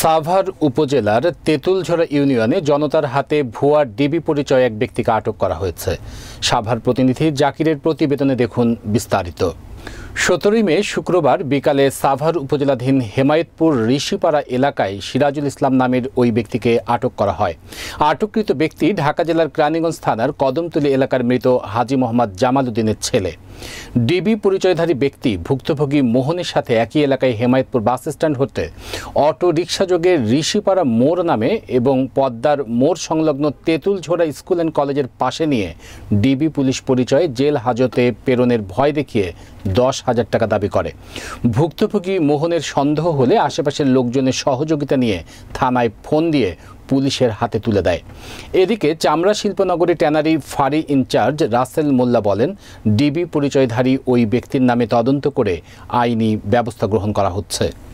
সাভার উপজেলার তেঁতুলঝরা ইউনিয়নে জনতার হাতে ভুয়া ডিবি পরিচয় এক ব্যক্তিকে আটক করা হয়েছে সাভার প্রতিনিধি জাকিরের প্রতিবেদনে দেখুন বিস্তারিত সতেরোই মে শুক্রবার বিকালে সাভার উপজেলাধীন হেমায়তপুর ঋষিপাড়া এলাকায় সিরাজুল ইসলাম নামের ওই ব্যক্তিকে আটক করা হয় আটককৃত ব্যক্তি ঢাকা জেলার ক্রানীগঞ্জ থানার কদমতলী এলাকার মৃত হাজি মোহাম্মদ জামাল উদ্দিনের ছেলে ডিবি পরিচয়ধারী ব্যক্তি ভুক্তভোগী মোহনের সাথে একই এলাকায় হেমায়তপুর বাস স্ট্যান্ড হতে অটো রিক্সাযোগে ঋষিপাড়া মোড় নামে এবং পদ্মার মোড় সংলগ্ন তেঁতুলঝোড়া স্কুল অ্যান্ড কলেজের পাশে নিয়ে ডিবি পুলিশ পরিচয়ে জেল হাজতে প্রেরণের ভয় দেখিয়ে দশ হাজার টাকা দাবি করে ভুক্তভোগী মোহনের সন্দেহ হলে আশেপাশের লোকজনের সহযোগিতা নিয়ে থানায় ফোন দিয়ে পুলিশের হাতে তুলে দেয় এদিকে চামড়া শিল্পনগরী ট্যানারি ফারি ইনচার্জ রাসেল মোল্লা বলেন ডিবি পরিচয়ধারী ওই ব্যক্তির নামে তদন্ত করে আইনি ব্যবস্থা গ্রহণ করা হচ্ছে